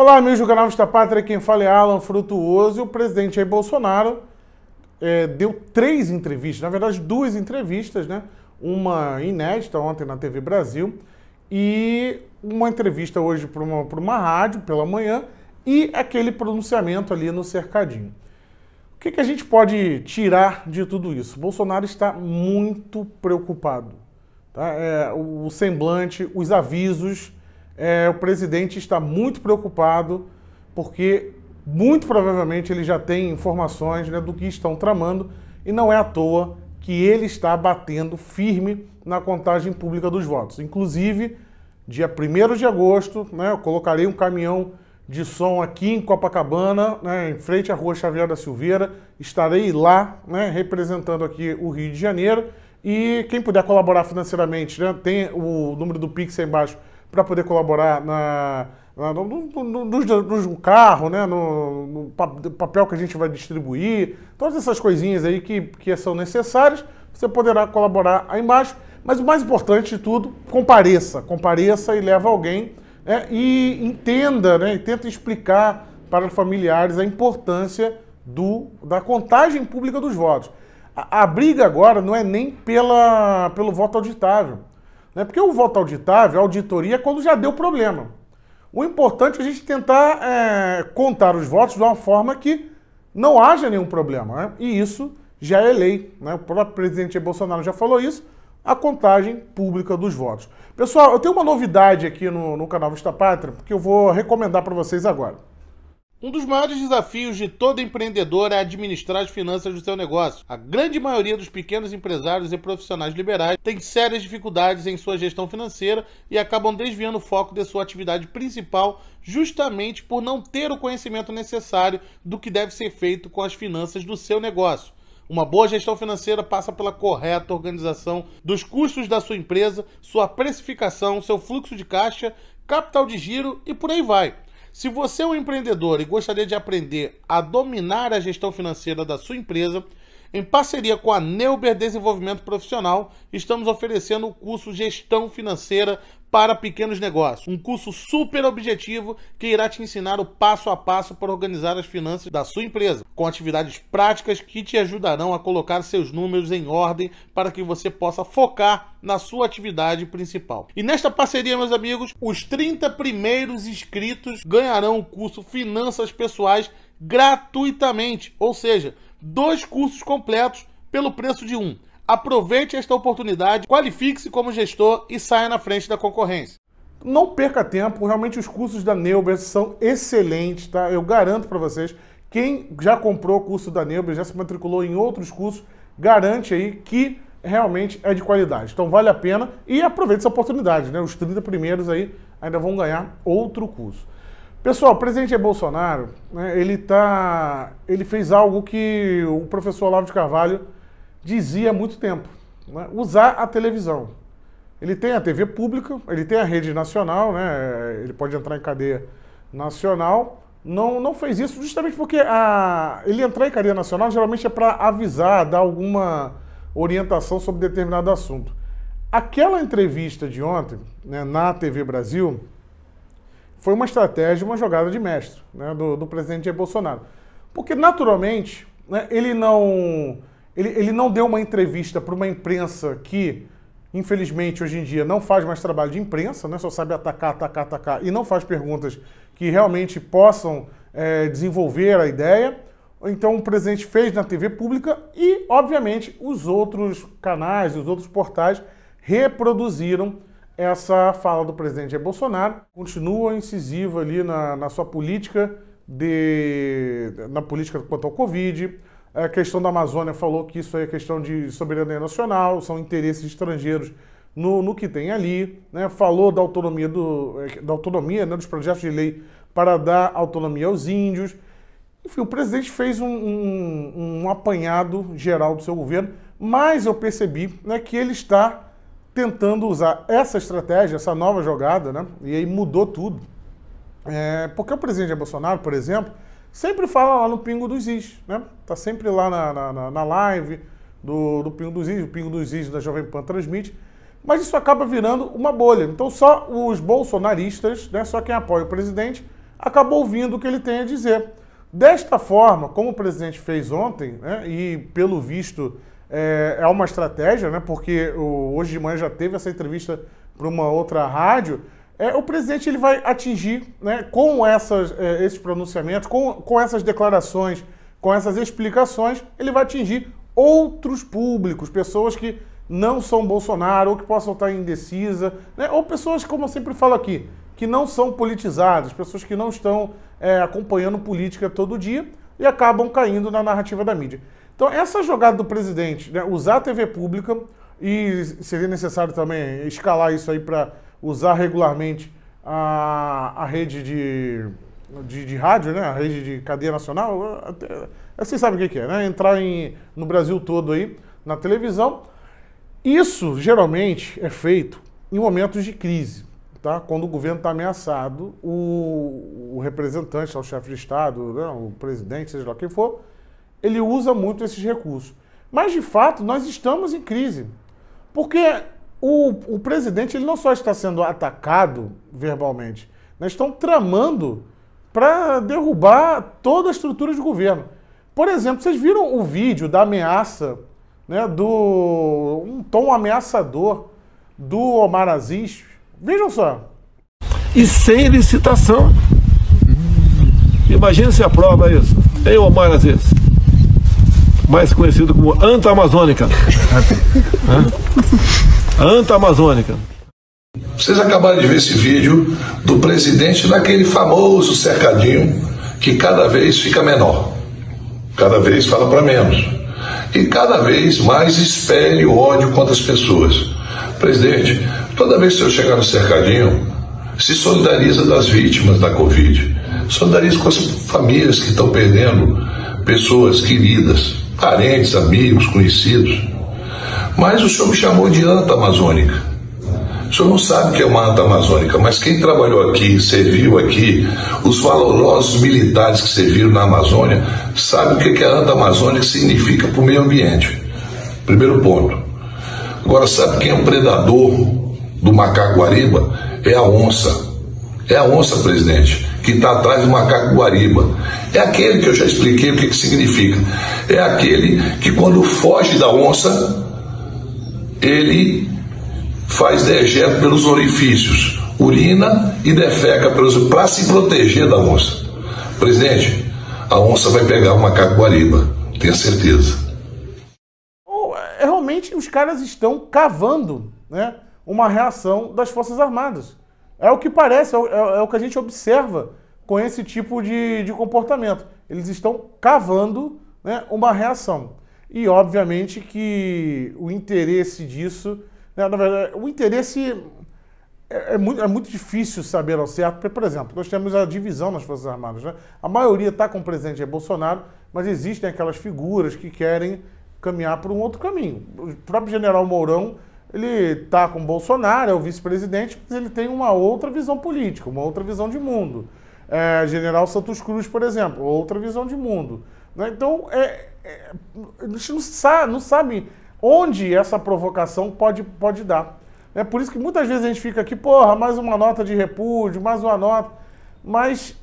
Olá, amigos do canal Vista Pátria, quem fala é Alan Frutuoso e o presidente Jair Bolsonaro é, deu três entrevistas, na verdade duas entrevistas, né? Uma inédita ontem na TV Brasil e uma entrevista hoje para uma, uma rádio pela manhã e aquele pronunciamento ali no cercadinho. O que, que a gente pode tirar de tudo isso? Bolsonaro está muito preocupado. Tá? É, o semblante, os avisos é, o presidente está muito preocupado porque muito provavelmente ele já tem informações né, do que estão tramando e não é à toa que ele está batendo firme na contagem pública dos votos. Inclusive, dia 1 de agosto, né, eu colocarei um caminhão de som aqui em Copacabana, né, em frente à Rua Xavier da Silveira. Estarei lá, né, representando aqui o Rio de Janeiro. E quem puder colaborar financeiramente, né, tem o número do Pix aí embaixo para poder colaborar na, na no, no, no, no, carro, né? no, papel que a gente vai distribuir, todas essas coisinhas aí que, que são necessárias, você poderá colaborar aí embaixo. Mas o mais importante de tudo, compareça. Compareça e leva alguém né? e entenda, né? e tenta explicar para os familiares a importância do, da contagem pública dos votos. A, a briga agora não é nem pela, pelo voto auditável. Né? Porque o voto auditável, a auditoria, é quando já deu problema. O importante é a gente tentar é, contar os votos de uma forma que não haja nenhum problema. Né? E isso já é lei. Né? O próprio presidente Bolsonaro já falou isso, a contagem pública dos votos. Pessoal, eu tenho uma novidade aqui no, no canal Vista Pátria, que eu vou recomendar para vocês agora. Um dos maiores desafios de todo empreendedor é administrar as finanças do seu negócio. A grande maioria dos pequenos empresários e profissionais liberais tem sérias dificuldades em sua gestão financeira e acabam desviando o foco de sua atividade principal justamente por não ter o conhecimento necessário do que deve ser feito com as finanças do seu negócio. Uma boa gestão financeira passa pela correta organização dos custos da sua empresa, sua precificação, seu fluxo de caixa, capital de giro e por aí vai. Se você é um empreendedor e gostaria de aprender a dominar a gestão financeira da sua empresa, em parceria com a Neuber Desenvolvimento Profissional, estamos oferecendo o curso Gestão Financeira para pequenos negócios. Um curso super objetivo que irá te ensinar o passo a passo para organizar as finanças da sua empresa, com atividades práticas que te ajudarão a colocar seus números em ordem para que você possa focar na sua atividade principal. E nesta parceria, meus amigos, os 30 primeiros inscritos ganharão o curso Finanças Pessoais gratuitamente, ou seja, dois cursos completos pelo preço de um. Aproveite esta oportunidade, qualifique-se como gestor e saia na frente da concorrência. Não perca tempo, realmente os cursos da Neubers são excelentes, tá? Eu garanto para vocês. Quem já comprou o curso da Neubers, já se matriculou em outros cursos, garante aí que realmente é de qualidade. Então vale a pena e aproveite essa oportunidade, né? Os 30 primeiros aí ainda vão ganhar outro curso. Pessoal, o presidente é Bolsonaro, né, ele tá, ele fez algo que o professor Olavo de Carvalho dizia há muito tempo, né? usar a televisão. Ele tem a TV pública, ele tem a rede nacional, né? ele pode entrar em cadeia nacional. Não, não fez isso justamente porque a, ele entrar em cadeia nacional geralmente é para avisar, dar alguma orientação sobre determinado assunto. Aquela entrevista de ontem né, na TV Brasil foi uma estratégia, uma jogada de mestre né, do, do presidente Jair Bolsonaro. Porque, naturalmente, né, ele não ele, ele não deu uma entrevista para uma imprensa que, infelizmente, hoje em dia não faz mais trabalho de imprensa, né? só sabe atacar, atacar, atacar, e não faz perguntas que realmente possam é, desenvolver a ideia. Então o presidente fez na TV pública e, obviamente, os outros canais, os outros portais reproduziram essa fala do presidente Jair Bolsonaro. Continua incisivo ali na, na sua política de na política quanto ao Covid, a questão da Amazônia falou que isso é questão de soberania nacional, são interesses estrangeiros no, no que tem ali. Né? Falou da autonomia, do, eh, da autonomia né, dos projetos de lei para dar autonomia aos índios. Enfim, o presidente fez um, um, um apanhado geral do seu governo, mas eu percebi né, que ele está tentando usar essa estratégia, essa nova jogada, né? E aí mudou tudo. É, porque o presidente Bolsonaro, por exemplo, sempre fala lá no Pingo dos Is, né? Tá sempre lá na, na, na live do, do, Pingo dos Is, o Pingo dos Is da Jovem Pan transmite. Mas isso acaba virando uma bolha. Então só os bolsonaristas, né, só quem apoia o presidente, acaba ouvindo o que ele tem a dizer. Desta forma, como o presidente fez ontem, né, e pelo visto é, é uma estratégia, né, porque o, hoje de manhã já teve essa entrevista para uma outra rádio, é, o presidente ele vai atingir, né, com essas, é, esses pronunciamentos, com, com essas declarações, com essas explicações, ele vai atingir outros públicos, pessoas que não são Bolsonaro, ou que possam estar indecisa, né, ou pessoas, como eu sempre falo aqui, que não são politizadas, pessoas que não estão é, acompanhando política todo dia e acabam caindo na narrativa da mídia. Então, essa jogada do presidente, né, usar a TV pública, e seria necessário também escalar isso aí para usar regularmente a, a rede de, de, de, rádio, né? a rede de cadeia nacional, até, vocês assim sabem o que é, né? entrar em, no Brasil todo aí, na televisão. Isso geralmente é feito em momentos de crise, tá? quando o governo está ameaçado, o, o representante, o chefe de Estado, né? o presidente, seja lá quem for, ele usa muito esses recursos. Mas, de fato, nós estamos em crise. Porque o, o presidente ele não só está sendo atacado verbalmente, estão tramando para derrubar toda a estrutura de governo. Por exemplo, vocês viram o vídeo da ameaça, né, do um tom ameaçador do Omar Aziz? Vejam só. E sem licitação. Imagina se aprova isso. Ei, Omar Aziz mais conhecido como Anta Amazônica. Anta Amazônica. Vocês acabaram de ver esse vídeo do presidente naquele famoso cercadinho que cada vez fica menor, cada vez fala para menos e cada vez mais espere o ódio contra as pessoas. Presidente, toda vez que eu chegar no cercadinho, se solidariza das vítimas da Covid, solidariza com as famílias que estão perdendo pessoas queridas parentes, amigos, conhecidos. Mas o senhor me chamou de anta amazônica. O senhor não sabe o que é uma anta amazônica, mas quem trabalhou aqui, serviu aqui, os valorosos militares que serviram na Amazônia, sabe o que é a anta amazônica significa para o meio ambiente. Primeiro ponto. Agora, sabe quem é o predador do macaco guariba? É a onça. É a onça, presidente, que está atrás do macaco guariba. É aquele que eu já expliquei o que, que significa. É aquele que quando foge da onça, ele faz dejeto pelos orifícios, urina e defeca para se proteger da onça. Presidente, a onça vai pegar uma guariba, tenha certeza. É, realmente os caras estão cavando né, uma reação das Forças Armadas. É o que parece, é o, é o é que a gente observa com esse tipo de, de comportamento. Eles estão cavando né, uma reação. E, obviamente, que o interesse disso. Né, na verdade, o interesse é, é muito, é muito difícil saber ao certo, porque, por exemplo, nós temos a divisão nas Forças Armadas. Né? A maioria está com o presidente Bolsonaro, mas existem aquelas figuras que querem caminhar por um outro caminho. O próprio general Mourão ele está com Bolsonaro, é o vice-presidente, mas ele tem uma outra visão política, uma outra visão de mundo. É, General Santos Cruz, por exemplo, outra visão de mundo. Né? Então, é, é, a gente não sabe, não sabe onde essa provocação pode, pode dar. É por isso que muitas vezes a gente fica aqui, porra, mais uma nota de repúdio, mais uma nota. Mas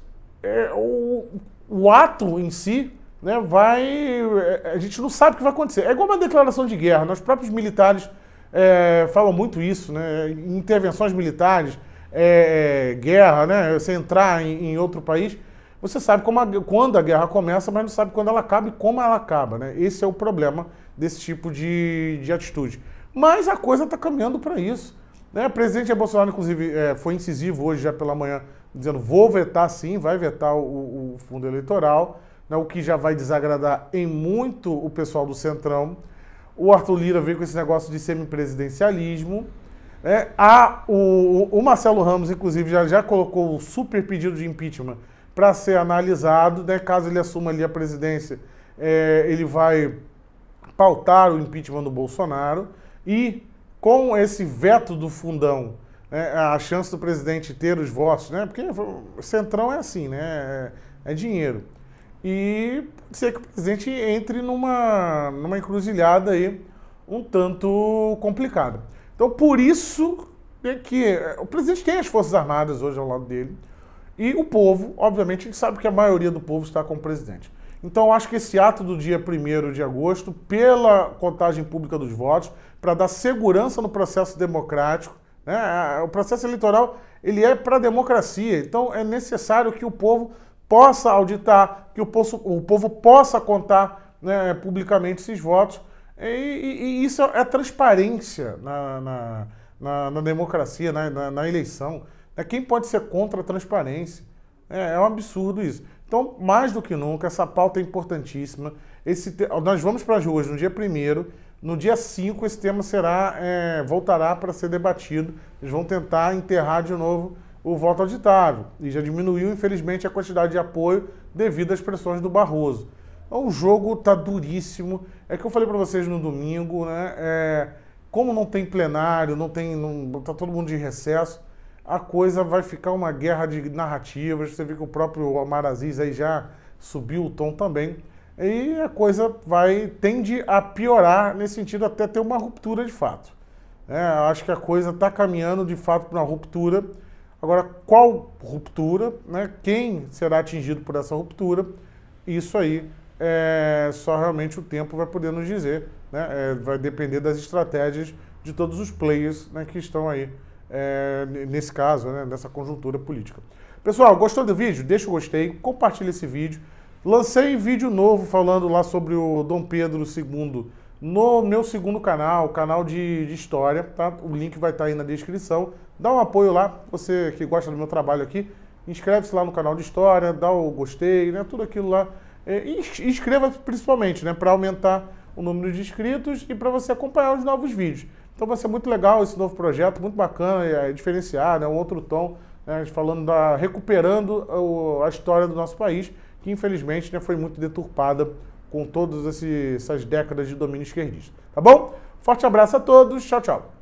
é, o, o, ato em si né, vai. É, a gente não sabe o que vai acontecer. É igual uma declaração de guerra. Né? Os próprios militares é, falam muito isso, né? intervenções militares é, é, guerra, né? Você entrar em, em outro país, você sabe a, quando a guerra começa, mas não sabe quando ela acaba e como ela acaba, né? Esse é o problema desse tipo de, de atitude. Mas a coisa está caminhando para isso. Né? O presidente Bolsonaro, inclusive, é, foi incisivo hoje já pela manhã, dizendo vou vetar sim, vai vetar o, o fundo eleitoral, né? o que já vai desagradar em muito o pessoal do Centrão. O Arthur Lira veio com esse negócio de semipresidencialismo. presidencialismo é, a o, o Marcelo Ramos, inclusive, já, já colocou o super pedido de impeachment para ser analisado, né? Caso ele assuma ali a presidência, é, ele vai pautar o impeachment do Bolsonaro e com esse veto do fundão, né, a chance do presidente ter os votos, né? Porque centrão é assim, né? É, é dinheiro. E pode ser que o presidente entre numa, numa encruzilhada aí um tanto complicada. Então, por isso é que é, o presidente tem as Forças Armadas hoje ao lado dele. E o povo, obviamente, a gente sabe que a maioria do povo está com o presidente. Então, eu acho que esse ato do dia 1 de agosto, pela contagem pública dos votos, para dar segurança no processo democrático, né? o processo eleitoral ele é para a democracia. Então, é necessário que o povo possa auditar, que o povo, o povo possa contar né, publicamente esses votos. E, e, e isso é transparência na, na, na, na democracia, né, na, na, eleição. Né, quem pode ser contra a transparência? É, é um absurdo isso. Então, mais do que nunca, essa pauta é importantíssima. Esse, nós vamos para as ruas no dia 1 no dia 5 esse tema será, é, voltará para ser debatido. Eles vão tentar enterrar de novo o voto auditável. E já diminuiu, infelizmente, a quantidade de apoio devido às pressões do Barroso. O é jogo tá duríssimo. É que eu falei para vocês no domingo, né? É, como não tem plenário, não tem, não, tá todo mundo de recesso, a coisa vai ficar uma guerra de narrativas. Você vê que o próprio Omar Aziz aí já subiu o tom também. E a coisa vai tende a piorar nesse sentido até ter uma ruptura de fato. É, acho que a coisa está caminhando de fato para uma ruptura. Agora, qual ruptura? Né? Quem será atingido por essa ruptura? Isso aí é, só realmente o tempo vai poder nos dizer. Né? É, vai depender das estratégias de todos os players né, que estão aí é, nesse caso, né, nessa conjuntura política. Pessoal, gostou do vídeo? Deixa o gostei, compartilha esse vídeo. Lancei vídeo novo falando lá sobre o Dom Pedro II no meu segundo canal, canal de, de história, tá? O link vai estar tá aí na descrição. Dá um apoio lá, você que gosta do meu trabalho aqui, inscreve-se lá no canal de história, dá o gostei, né? Tudo aquilo lá é, e inscreva principalmente, né, para aumentar o número de inscritos e para você acompanhar os novos vídeos. Então vai ser muito legal esse novo projeto, muito bacana, é, é diferenciar, né, um outro tom, né, falando da recuperando o, a história do nosso país, que infelizmente né, foi muito deturpada com todas essas décadas de domínio esquerdista. Tá bom? Forte abraço a todos, tchau, tchau.